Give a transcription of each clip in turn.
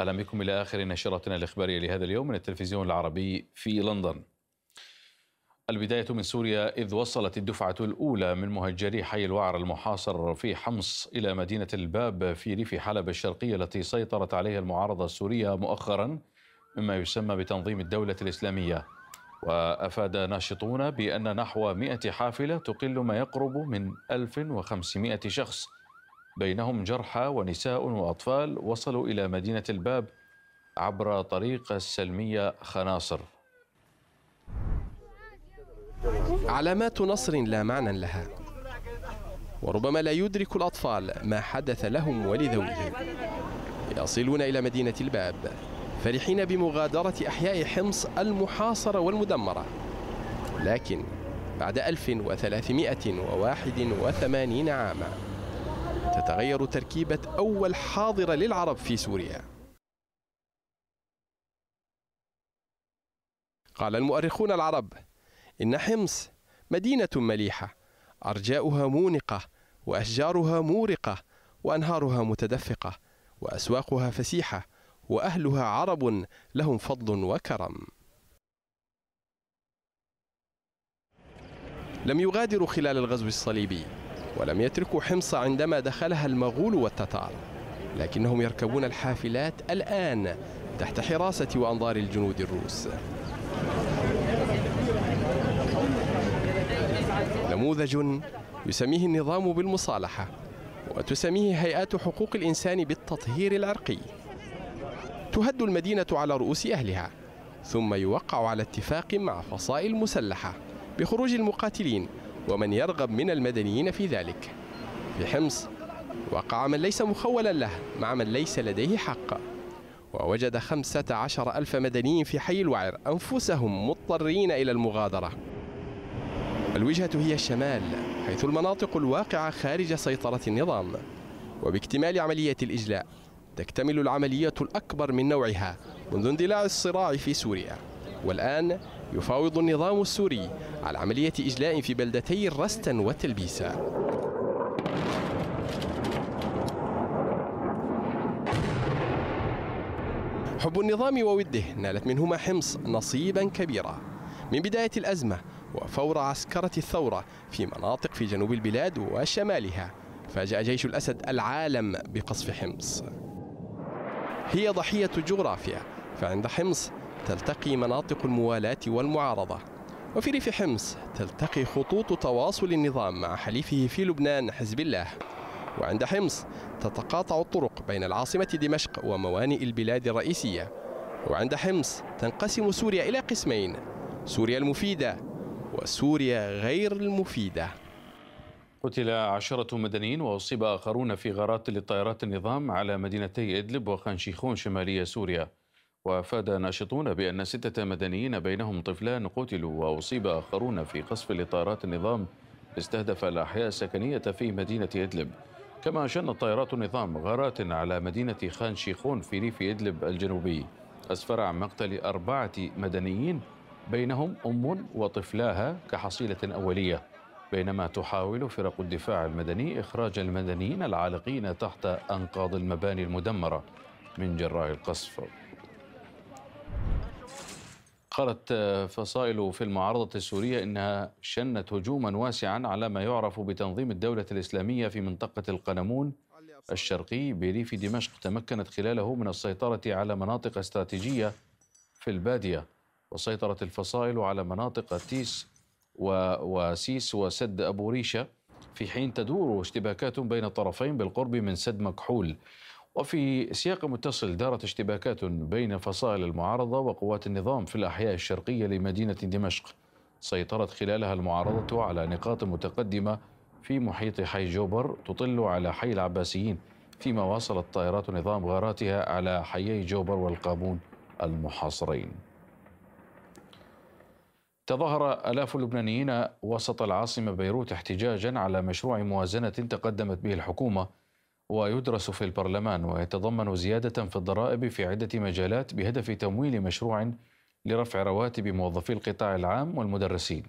أهلا بكم إلى آخر نشرتنا الإخبارية لهذا اليوم من التلفزيون العربي في لندن البداية من سوريا إذ وصلت الدفعة الأولى من مهجري حي الوعر المحاصر في حمص إلى مدينة الباب في ريف حلب الشرقية التي سيطرت عليها المعارضة السورية مؤخرا مما يسمى بتنظيم الدولة الإسلامية وأفاد ناشطون بأن نحو 100 حافلة تقل ما يقرب من 1500 شخص بينهم جرحى ونساء وأطفال وصلوا إلى مدينة الباب عبر طريق السلمية خناصر علامات نصر لا معنى لها وربما لا يدرك الأطفال ما حدث لهم ولذويهم يصلون إلى مدينة الباب فرحين بمغادرة أحياء حمص المحاصرة والمدمرة لكن بعد 1381 عاما تتغير تركيبة أول حاضرة للعرب في سوريا قال المؤرخون العرب إن حمص مدينة مليحة أرجاؤها مونقة وأشجارها مورقة وأنهارها متدفقة وأسواقها فسيحة وأهلها عرب لهم فضل وكرم لم يغادروا خلال الغزو الصليبي ولم يتركوا حمص عندما دخلها المغول والتتار لكنهم يركبون الحافلات الآن تحت حراسة وأنظار الجنود الروس نموذج يسميه النظام بالمصالحة وتسميه هيئات حقوق الإنسان بالتطهير العرقي تهد المدينة على رؤوس أهلها ثم يوقع على اتفاق مع فصائل مسلحة بخروج المقاتلين ومن يرغب من المدنيين في ذلك في حمص وقع من ليس مخولا له مع من ليس لديه حق ووجد خمسة عشر ألف مدني في حي الوعر أنفسهم مضطرين إلى المغادرة الوجهة هي الشمال حيث المناطق الواقعة خارج سيطرة النظام وباكتمال عملية الإجلاء تكتمل العملية الأكبر من نوعها منذ اندلاع الصراع في سوريا والآن يفاوض النظام السوري على عملية إجلاء في بلدتي الرستن والتلبيسة حب النظام ووده نالت منهما حمص نصيبا كبيرا من بداية الأزمة وفور عسكرة الثورة في مناطق في جنوب البلاد وشمالها فاجأ جيش الأسد العالم بقصف حمص هي ضحية جغرافيا فعند حمص تلتقي مناطق الموالاة والمعارضة وفي ريف حمص تلتقي خطوط تواصل النظام مع حليفه في لبنان حزب الله وعند حمص تتقاطع الطرق بين العاصمة دمشق وموانئ البلاد الرئيسية وعند حمص تنقسم سوريا إلى قسمين سوريا المفيدة وسوريا غير المفيدة قتل عشرة مدنيين وأصيب آخرون في غارات لطائرات النظام على مدينتي إدلب وخانشيخون شمالية سوريا وأفاد ناشطون بأن ستة مدنيين بينهم طفلان قتلوا وأصيب آخرون في قصف لطائرات النظام استهدف الأحياء السكنية في مدينة إدلب كما شنت طائرات النظام غارات على مدينة خان شيخون في ريف إدلب الجنوبي أسفر عن مقتل أربعة مدنيين بينهم أم وطفلاها كحصيلة أولية بينما تحاول فرق الدفاع المدني إخراج المدنيين العالقين تحت أنقاض المباني المدمرة من جراء القصف قالت آه، فصائل في المعارضة السورية إنها شنت هجوما واسعا على ما يعرف بتنظيم الدولة الإسلامية في منطقة القلمون الشرقي بريف دمشق تمكنت خلاله من السيطرة على مناطق استراتيجية في البادية وسيطرت الفصائل على مناطق تيس وسيس وسد أبو ريشة في حين تدور اشتباكات بين الطرفين بالقرب من سد مكحول وفي سياق متصل دارت اشتباكات بين فصائل المعارضة وقوات النظام في الأحياء الشرقية لمدينة دمشق سيطرت خلالها المعارضة على نقاط متقدمة في محيط حي جوبر تطل على حي العباسيين فيما واصلت طائرات نظام غاراتها على حيي جوبر والقابون المحاصرين تظاهر آلاف اللبنانيين وسط العاصمة بيروت احتجاجا على مشروع موازنة تقدمت به الحكومة ويدرس في البرلمان ويتضمن زيادة في الضرائب في عدة مجالات بهدف تمويل مشروع لرفع رواتب موظفي القطاع العام والمدرسين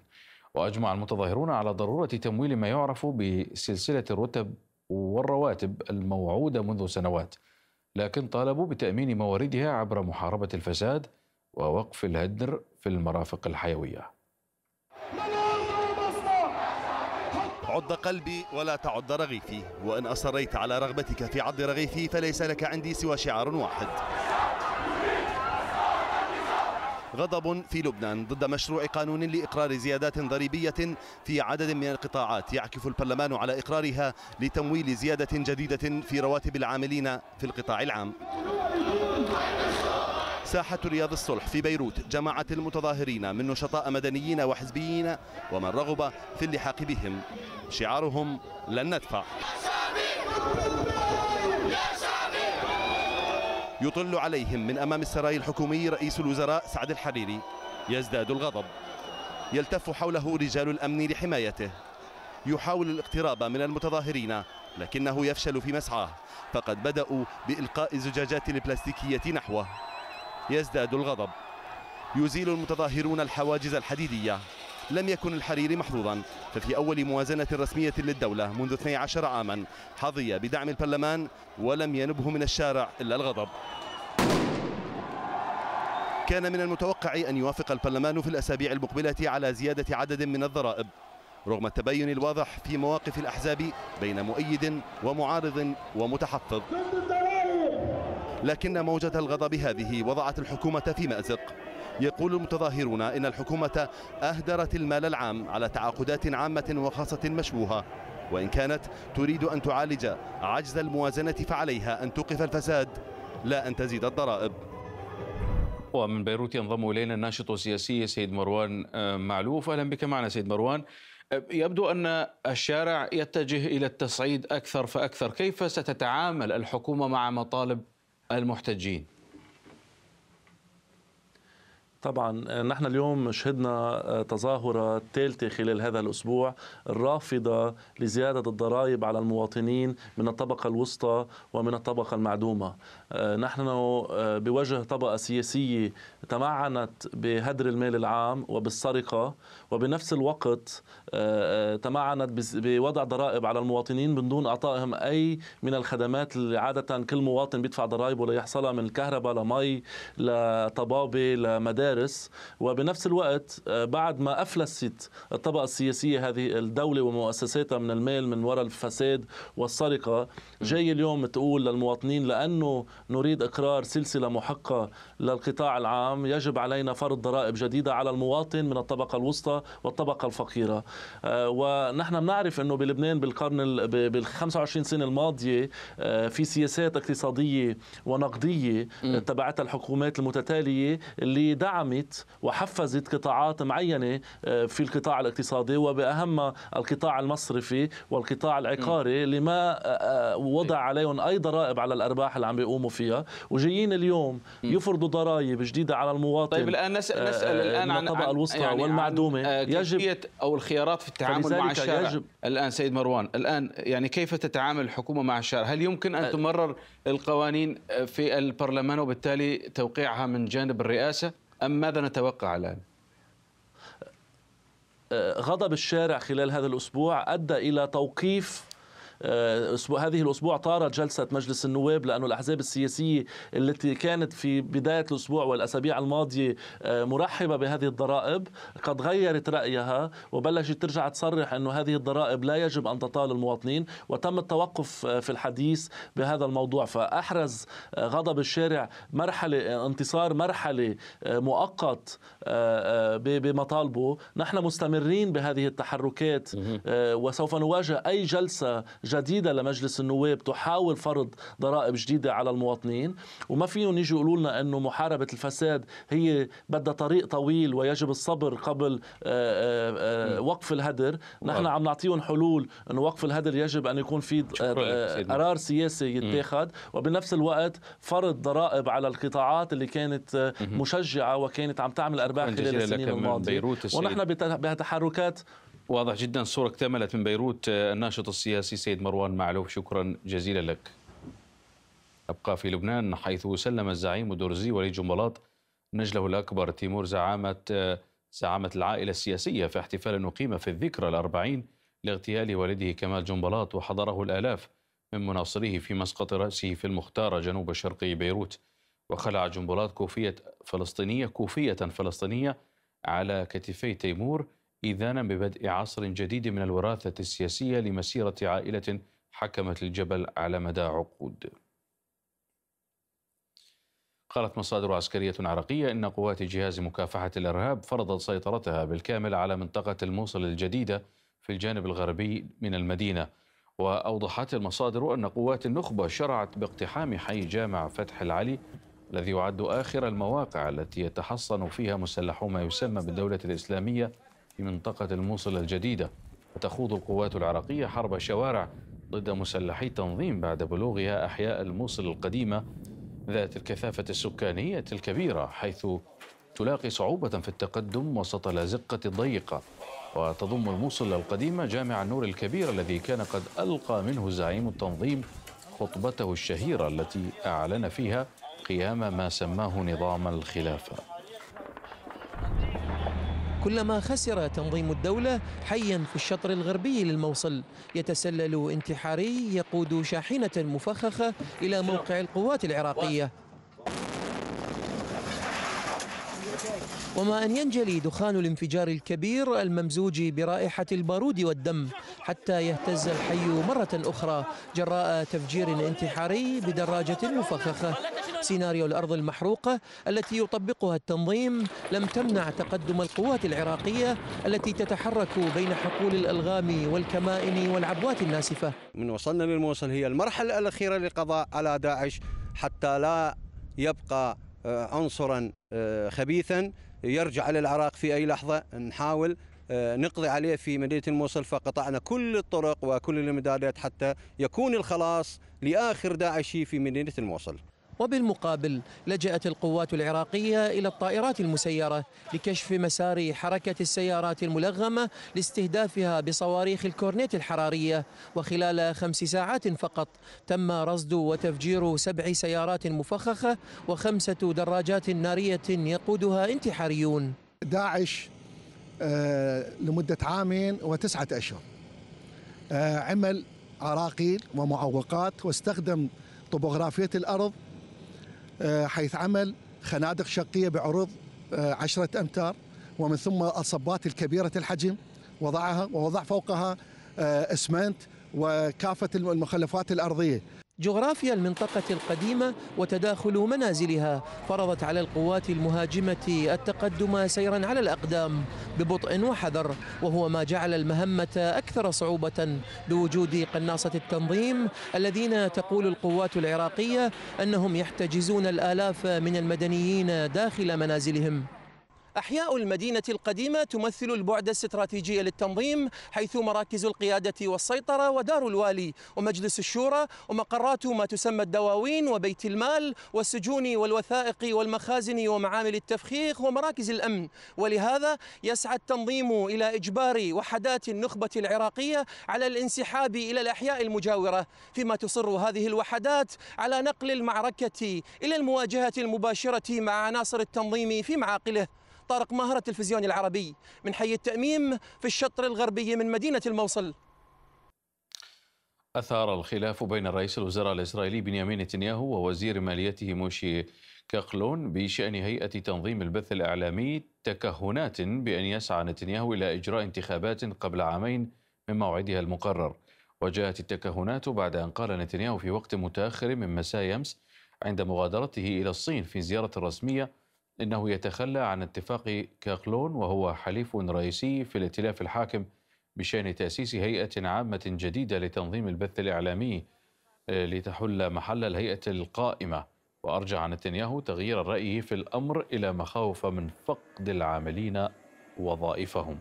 وأجمع المتظاهرون على ضرورة تمويل ما يعرف بسلسلة الرتب والرواتب الموعودة منذ سنوات لكن طالبوا بتأمين مواردها عبر محاربة الفساد ووقف الهدر في المرافق الحيويه عض قلبي ولا تعض رغيفي وإن أصريت على رغبتك في عض رغيفي فليس لك عندي سوى شعار واحد غضب في لبنان ضد مشروع قانون لإقرار زيادات ضريبية في عدد من القطاعات يعكف البرلمان على إقرارها لتمويل زيادة جديدة في رواتب العاملين في القطاع العام ساحة رياض الصلح في بيروت جمعت المتظاهرين من نشطاء مدنيين وحزبيين ومن رغب في اللحاق بهم شعارهم لن ندفع يطل عليهم من أمام السراي الحكومي رئيس الوزراء سعد الحريري يزداد الغضب يلتف حوله رجال الأمن لحمايته يحاول الاقتراب من المتظاهرين لكنه يفشل في مسعاه فقد بدأوا بإلقاء الزجاجات البلاستيكية نحوه يزداد الغضب يزيل المتظاهرون الحواجز الحديدية لم يكن الحريري محظوظا ففي أول موازنة رسمية للدولة منذ 12 عاما حظي بدعم البرلمان ولم ينبه من الشارع إلا الغضب كان من المتوقع أن يوافق البرلمان في الأسابيع المقبلة على زيادة عدد من الضرائب رغم التباين الواضح في مواقف الأحزاب بين مؤيد ومعارض ومتحفظ لكن موجة الغضب هذه وضعت الحكومة في مأزق يقول المتظاهرون إن الحكومة أهدرت المال العام على تعاقدات عامة وخاصة مشبوهة وإن كانت تريد أن تعالج عجز الموازنة فعليها أن توقف الفساد لا أن تزيد الضرائب ومن بيروت ينضم إلينا الناشط السياسي سيد مروان آه، معلوف أهلا بك معنا سيد مروان آه، يبدو أن الشارع يتجه إلى التصعيد أكثر فأكثر كيف ستتعامل الحكومة مع مطالب المحتجين طبعا آه، نحن اليوم شهدنا آه، تظاهرة ثالثة خلال هذا الأسبوع الرافضة لزيادة الضرائب على المواطنين من الطبقة الوسطى ومن الطبقة المعدومة آه، نحن بوجه طبقة سياسية تمعنت بهدر المال العام وبالسرقة وبنفس الوقت تمعنت بوضع ضرائب على المواطنين من دون أعطائهم أي من الخدمات اللي عادة كل مواطن بيدفع ضرائبه ليحصلها من الكهرباء لمي لطبابة لمدارس المدارس وبنفس الوقت آه، بعد ما أفلست الطبقة السياسية هذه الدولة ومؤسساتها من المال من وراء الفساد والسرقة جاي اليوم تقول للمواطنين لأنه نريد إقرار سلسلة محقة للقطاع العام يجب علينا فرض ضرائب جديدة على المواطن من الطبقة الوسطى والطبقة الفقيرة آه، ونحن بنعرف أنه بلبنان بالقرن بال 25 سنة الماضية آه، في سياسات اقتصادية ونقدية تبعتها الحكومات المتتالية اللي دعم دعمت وحفزت قطاعات معينة آه، في القطاع الاقتصادي وبأهم القطاع المصرفي والقطاع العقاري لما آه، آه، وضع إيه. عليهم أي ضرائب على الأرباح اللي عم بيقوموا فيها وجايين اليوم يفرضوا ضرائب جديدة على المواطن طيب الآن نسأل, نسأل الآن عن الطبقة الوسطى يعني والمعدومة يجب أو الخيارات في التعامل مع الشارع يجب الآن سيد مروان الآن يعني كيف تتعامل الحكومة مع الشارع هل يمكن أن تمرر القوانين في البرلمان وبالتالي توقيعها من جانب الرئاسة أم ماذا نتوقع الآن؟ آه، غضب الشارع خلال هذا الأسبوع أدى إلى توقيف آه، اسبوع هذه الاسبوع طارت جلسه مجلس النواب لانه الاحزاب السياسيه التي كانت في بدايه الاسبوع والاسابيع الماضيه آه، مرحبه بهذه الضرائب قد غيرت رايها وبلشت ترجع تصرح انه هذه الضرائب لا يجب ان تطال المواطنين وتم التوقف آه، في الحديث بهذا الموضوع فاحرز غضب الشارع مرحله انتصار مرحله مؤقت بمطالبه نحن مستمرين بهذه التحركات وسوف نواجه اي جلسه جديدة لمجلس النواب تحاول فرض ضرائب جديدة على المواطنين وما فيهم يجوا يقولوا لنا أنه محاربة الفساد هي بدها طريق طويل ويجب الصبر قبل آه، آه، آه، وقف الهدر نحن عم نعطيهم حلول أنه وقف الهدر يجب أن يكون في قرار سياسي يتاخذ وبنفس الوقت فرض ضرائب على القطاعات اللي كانت مشجعة وكانت عم تعمل أرباح خلال السنين الماضية ونحن بتحركات واضح جدا الصورة اكتملت من بيروت آه، الناشط السياسي سيد مروان معلوف شكرا جزيلا لك أبقى في لبنان حيث سلم الزعيم الدرزي ولي جنبلاط نجله الأكبر تيمور زعامة آه، زعامة العائلة السياسية في احتفال أقيم في الذكرى الأربعين لاغتيال والده كمال جنبلاط وحضره الآلاف من مناصريه في مسقط رأسه في المختارة جنوب شرقي بيروت وخلع جنبلاط كوفية فلسطينية كوفية فلسطينية على كتفي تيمور إذانا ببدء عصر جديد من الوراثة السياسية لمسيرة عائلة حكمت الجبل على مدى عقود. قالت مصادر عسكرية عراقية إن قوات جهاز مكافحة الإرهاب فرضت سيطرتها بالكامل على منطقة الموصل الجديدة في الجانب الغربي من المدينة وأوضحت المصادر أن قوات النخبة شرعت باقتحام حي جامع فتح العلي الذي يعد آخر المواقع التي يتحصن فيها مسلحو ما يسمى بالدولة الإسلامية في منطقة الموصل الجديدة وتخوض القوات العراقية حرب شوارع ضد مسلحي تنظيم بعد بلوغها أحياء الموصل القديمة ذات الكثافة السكانية الكبيرة حيث تلاقي صعوبة في التقدم وسط الأزقة الضيقة وتضم الموصل القديمة جامع النور الكبير الذي كان قد ألقى منه زعيم التنظيم خطبته الشهيرة التي أعلن فيها قيام ما سماه نظام الخلافة كلما خسر تنظيم الدولة حيا في الشطر الغربي للموصل يتسلل انتحاري يقود شاحنة مفخخة إلى موقع القوات العراقية وما أن ينجلي دخان الانفجار الكبير الممزوج برائحة البارود والدم حتى يهتز الحي مرة أخرى جراء تفجير انتحاري بدراجة مفخخة نعم. سيناريو الأرض المحروقة التي يطبقها التنظيم لم تمنع تقدم القوات العراقية التي تتحرك بين حقول الألغام والكمائن والعبوات الناسفة من وصلنا للموصل هي المرحلة الأخيرة للقضاء على داعش حتى لا يبقى آه، عنصرا آه، خبيثا يرجع للعراق في أي لحظة نحاول آه، نقضي عليه في مدينة الموصل فقطعنا كل الطرق وكل الامدادات حتى يكون الخلاص لآخر داعشي في مدينة الموصل وبالمقابل لجأت القوات العراقية إلى الطائرات المسيرة لكشف مسار حركة السيارات الملغمة لاستهدافها بصواريخ الكورنيت الحرارية وخلال خمس ساعات فقط تم رصد وتفجير سبع سيارات مفخخة وخمسة دراجات نارية يقودها انتحاريون داعش آه، لمدة عامين وتسعة أشهر آه، عمل عراقيل ومعوقات واستخدم طبوغرافية الأرض آه، حيث عمل خنادق شقية بعرض آه، عشرة أمتار ومن ثم الصبات الكبيرة الحجم وضعها ووضع فوقها آه، اسمنت وكافة المخلفات الأرضية جغرافيا المنطقة القديمة وتداخل منازلها فرضت على القوات المهاجمة التقدم سيرا على الأقدام ببطء وحذر وهو ما جعل المهمة أكثر صعوبة بوجود قناصة التنظيم الذين تقول القوات العراقية أنهم يحتجزون الآلاف من المدنيين داخل منازلهم أحياء المدينة القديمة تمثل البعد الاستراتيجي للتنظيم حيث مراكز القيادة والسيطرة ودار الوالي ومجلس الشورى ومقرات ما تسمى الدواوين وبيت المال والسجون والوثائق والمخازن ومعامل التفخيخ ومراكز الأمن ولهذا يسعى التنظيم إلى إجبار وحدات النخبة العراقية على الانسحاب إلى الأحياء المجاورة فيما تصر هذه الوحدات على نقل المعركة إلى المواجهة المباشرة مع عناصر التنظيم في معاقله طارق ماهر التلفزيون العربي من حي التأميم في الشطر الغربي من مدينة الموصل أثار الخلاف بين رئيس الوزراء الإسرائيلي بنيامين نتنياهو ووزير ماليته موشي كاقلون بشأن هيئة تنظيم البث الإعلامي تكهنات بأن يسعى نتنياهو إلى إجراء انتخابات قبل عامين من موعدها المقرر وجاءت التكهنات بعد أن قال نتنياهو في وقت متأخر من مساء أمس عند مغادرته إلى الصين في زيارة رسمية انه يتخلى عن اتفاق كاغلون وهو حليف رئيسي في الائتلاف الحاكم بشان تاسيس هيئه عامه جديده لتنظيم البث الاعلامي آه، لتحل محل الهيئه القائمه وارجع نتنياهو تغيير رايه في الامر الى مخاوف من فقد العاملين وظائفهم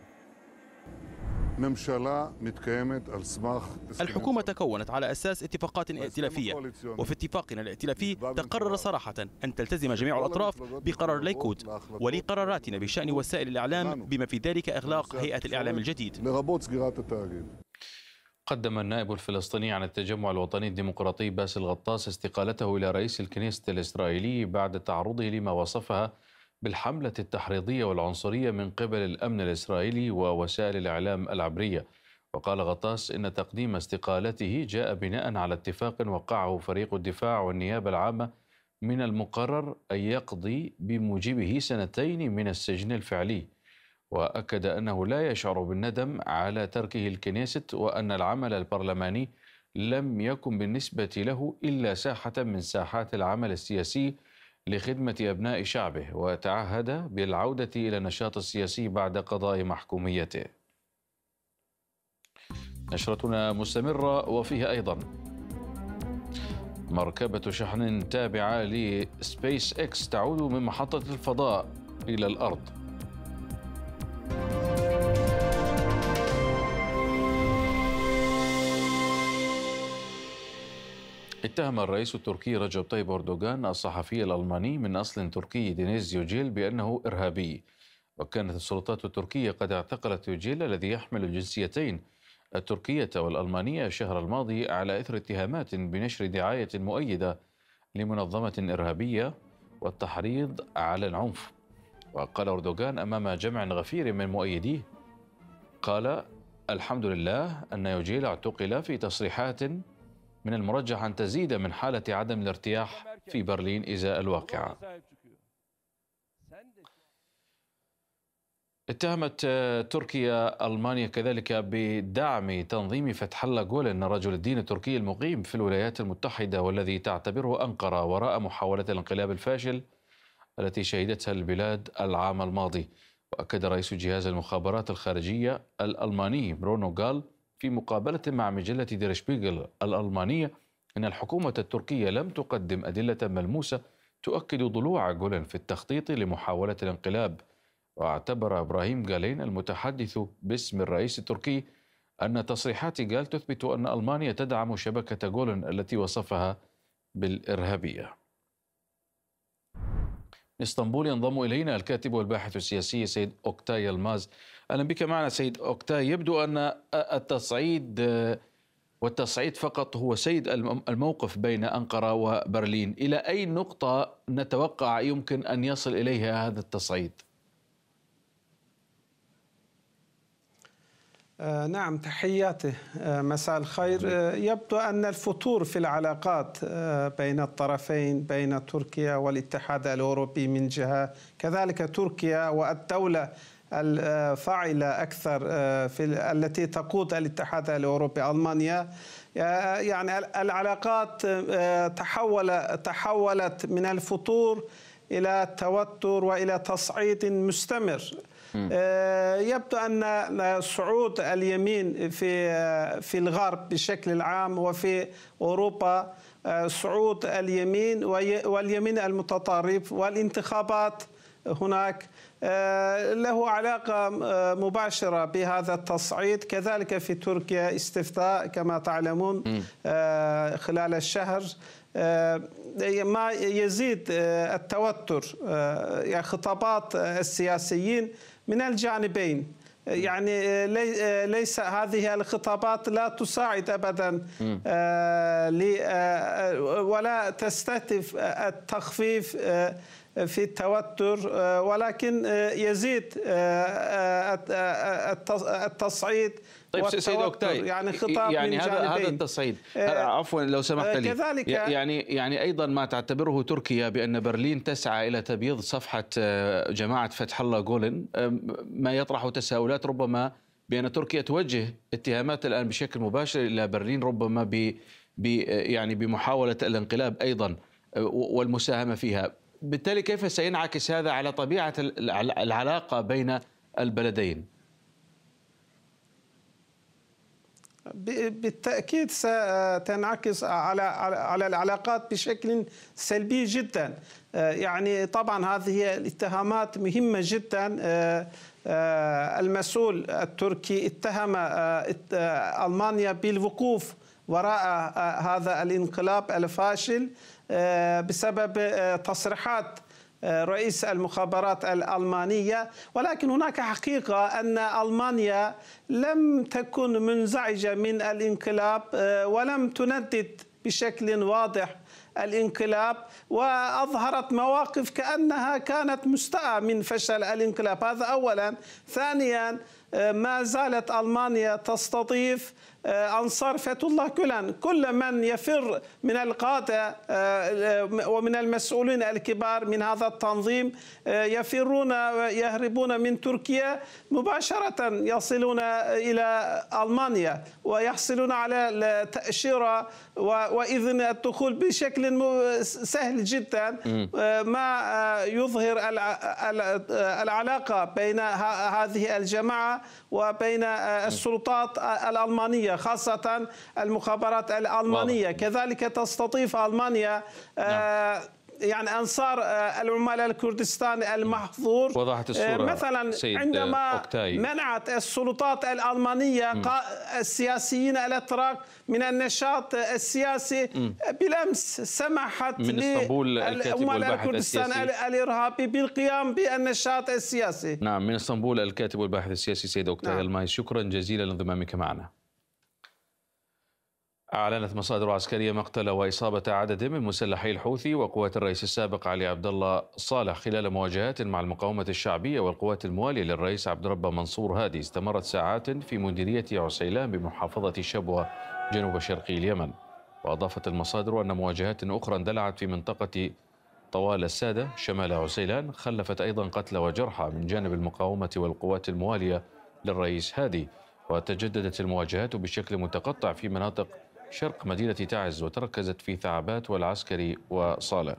الحكومة تكونت على أساس اتفاقات ائتلافية وفي اتفاقنا الائتلافي تقرر صراحة أن تلتزم جميع الأطراف بقرار ليكود ولقراراتنا بشأن وسائل الإعلام بما في ذلك إغلاق هيئة الإعلام الجديد قدم النائب الفلسطيني عن التجمع الوطني الديمقراطي باسل غطاس استقالته إلى رئيس الكنيست الإسرائيلي بعد تعرضه لما وصفها بالحملة التحريضية والعنصرية من قبل الأمن الإسرائيلي ووسائل الإعلام العبرية وقال غطاس إن تقديم استقالته جاء بناء على اتفاق وقعه فريق الدفاع والنيابة العامة من المقرر أن يقضي بموجبه سنتين من السجن الفعلي وأكد أنه لا يشعر بالندم على تركه الكنيست وأن العمل البرلماني لم يكن بالنسبة له إلا ساحة من ساحات العمل السياسي لخدمة أبناء شعبه وتعهد بالعودة إلى النشاط السياسي بعد قضاء محكوميته نشرتنا مستمرة وفيها أيضا مركبة شحن تابعة لسبيس إكس تعود من محطة الفضاء إلى الأرض اتهم الرئيس التركي رجب طيب أردوغان الصحفي الألماني من أصل تركي دينيز يوجيل بأنه إرهابي وكانت السلطات التركية قد اعتقلت يوجيل الذي يحمل الجنسيتين التركية والألمانية الشهر الماضي على إثر اتهامات بنشر دعاية مؤيدة لمنظمة إرهابية والتحريض على العنف وقال أردوغان أمام جمع غفير من مؤيديه قال الحمد لله أن يوجيل اعتقل في تصريحات من المرجح أن تزيد من حالة عدم الارتياح في برلين إزاء الواقعة اتهمت تركيا ألمانيا كذلك بدعم تنظيم فتح الله جولن رجل الدين التركي المقيم في الولايات المتحدة والذي تعتبره أنقرة وراء محاولة الانقلاب الفاشل التي شهدتها البلاد العام الماضي وأكد رئيس جهاز المخابرات الخارجية الألماني برونو غال في مقابلة مع مجلة دير الألمانية أن الحكومة التركية لم تقدم أدلة ملموسة تؤكد ضلوع جولن في التخطيط لمحاولة الانقلاب واعتبر إبراهيم جالين المتحدث باسم الرئيس التركي أن تصريحات جال تثبت أن ألمانيا تدعم شبكة جولن التي وصفها بالإرهابية من اسطنبول ينضم إلينا الكاتب والباحث السياسي سيد أوكتاي الماز أهلا بك معنا سيد أوكتاي يبدو أن التصعيد والتصعيد فقط هو سيد الموقف بين أنقرة وبرلين إلى أي نقطة نتوقع يمكن أن يصل إليها هذا التصعيد؟ آه، نعم تحياتي آه، مساء الخير آه، يبدو أن الفتور في العلاقات بين الطرفين بين تركيا والاتحاد الأوروبي من جهة كذلك تركيا والدولة الفاعلة أكثر آه، في التي تقود الاتحاد الأوروبي ألمانيا آه، يعني العلاقات آه، تحول تحولت من الفتور إلى توتر وإلى تصعيد مستمر يبدو أن صعود اليمين في في الغرب بشكل عام وفي أوروبا صعود اليمين واليمين المتطرف والانتخابات هناك آه، له علاقة آه، مباشرة بهذا التصعيد كذلك في تركيا استفتاء كما تعلمون آه، خلال الشهر ما يزيد التوتر يعني خطابات السياسيين من الجانبين يعني آه، آه، ليس هذه الخطابات لا تساعد ابدا آه، ولا تستهدف التخفيف في التوتر ولكن يزيد التصعيد طيب سيد اوكتاي يعني خطاب يعني من هذا هذا التصعيد إيه. أه، عفوا لو سمحت إيه، لي كذلك يعني يعني ايضا ما تعتبره تركيا بان برلين تسعى الى تبييض صفحه أه، جماعه فتح الله جولن أه، ما يطرح تساؤلات ربما بان تركيا توجه اتهامات الان بشكل مباشر الى برلين ربما ب يعني بمحاوله الانقلاب ايضا والمساهمه فيها بالتالي كيف سينعكس هذا على طبيعه العلاقه بين البلدين بالتاكيد ستنعكس على على العلاقات بشكل سلبي جدا آه، يعني طبعا هذه الاتهامات مهمه جدا آه، آه، المسؤول التركي اتهم المانيا بالوقوف وراء هذا الانقلاب الفاشل بسبب تصريحات رئيس المخابرات الألمانية ولكن هناك حقيقة أن ألمانيا لم تكن منزعجة من الانقلاب آه، ولم تندد بشكل واضح الانقلاب واظهرت مواقف كانها كانت مستاءه من فشل الانقلاب هذا اولا ثانيا آه، ما زالت المانيا تستضيف أنصار آه، فتو الله كلا كل من يفر من القادة آه، آه، ومن المسؤولين الكبار من هذا التنظيم يفرون يهربون من تركيا مباشرة يصلون إلى ألمانيا ويحصلون على تأشيرة وإذن الدخول بشكل سهل جدا ما يظهر العلاقة بين هذه الجماعة وبين السلطات الألمانية خاصة المخابرات الألمانية واضح. كذلك تستضيف ألمانيا آه، نعم. يعني انصار آه، العمال الكردستاني المحظور وضحت آه، الصوره مثلا عندما أكتاي. منعت السلطات الالمانيه م. السياسيين الاتراك من النشاط السياسي م. بالامس سمحت للعمال الكردستان الارهابي بالقيام بالنشاط السياسي نعم من اسطنبول الكاتب والباحث السياسي سيد اوكتاي نعم. الماي شكرا جزيلا لانضمامك معنا أعلنت مصادر عسكرية مقتل وإصابة عدد من مسلحي الحوثي وقوات الرئيس السابق علي عبد الله صالح خلال مواجهات مع المقاومة الشعبية والقوات الموالية للرئيس عبد ربه منصور هادي استمرت ساعات في مديرية عسيلان بمحافظة شبوة جنوب شرقي اليمن وأضافت المصادر أن مواجهات أخرى اندلعت في منطقة طوال السادة شمال عسيلان خلفت أيضا قتلى وجرحى من جانب المقاومة والقوات الموالية للرئيس هادي وتجددت المواجهات بشكل متقطع في مناطق شرق مدينة تعز وتركزت في ثعبات والعسكري وصالة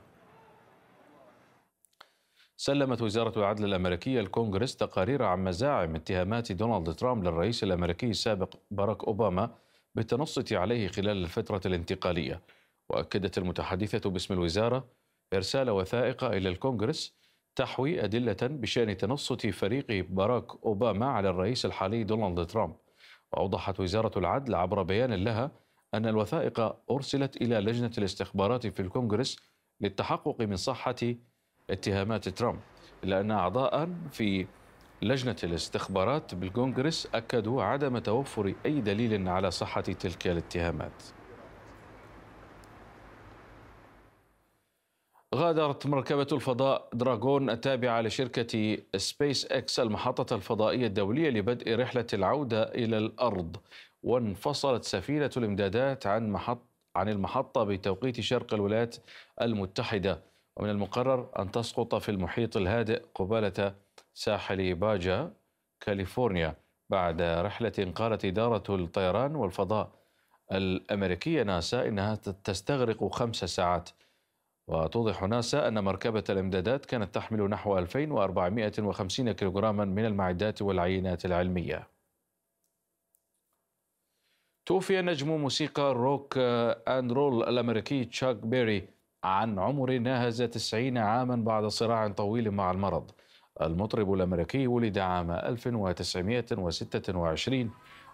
سلمت وزارة العدل الأمريكية الكونغرس تقارير عن مزاعم اتهامات دونالد ترامب للرئيس الأمريكي السابق باراك أوباما بالتنصت عليه خلال الفترة الانتقالية وأكدت المتحدثة باسم الوزارة إرسال وثائق إلى الكونغرس تحوي أدلة بشأن تنصت فريق باراك أوباما على الرئيس الحالي دونالد ترامب وأوضحت وزارة العدل عبر بيان لها أن الوثائق أرسلت إلى لجنة الاستخبارات في الكونغرس للتحقق من صحة اتهامات ترامب إلا أن أعضاء في لجنة الاستخبارات بالكونغرس أكدوا عدم توفر أي دليل على صحة تلك الاتهامات غادرت مركبة الفضاء دراغون التابعة لشركة سبيس اكس المحطة الفضائية الدولية لبدء رحلة العودة إلى الأرض وانفصلت سفينة الإمدادات عن محط عن المحطة بتوقيت شرق الولايات المتحدة ومن المقرر أن تسقط في المحيط الهادئ قبالة ساحل باجا كاليفورنيا بعد رحلة قالت إدارة الطيران والفضاء الأمريكية ناسا إنها تستغرق خمس ساعات وتوضح ناسا أن مركبة الإمدادات كانت تحمل نحو 2450 كيلوغراما من المعدات والعينات العلمية توفي نجم موسيقى الروك أند رول الأمريكي تشاك بيري عن عمر ناهز 90 عاما بعد صراع طويل مع المرض المطرب الأمريكي ولد عام 1926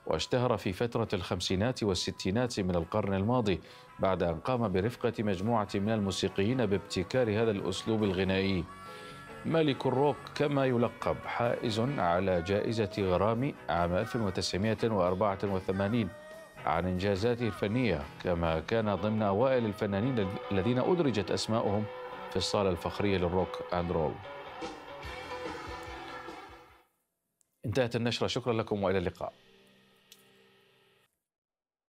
واشتهر في فترة الخمسينات والستينات من القرن الماضي بعد أن قام برفقة مجموعة من الموسيقيين بابتكار هذا الأسلوب الغنائي ملك الروك كما يلقب حائز على جائزة غرامي عام 1984 عن إنجازاته الفنية كما كان ضمن أوائل الفنانين الذين أدرجت أسماؤهم في الصالة الفخرية للروك أند رول انتهت النشرة شكرا لكم وإلى اللقاء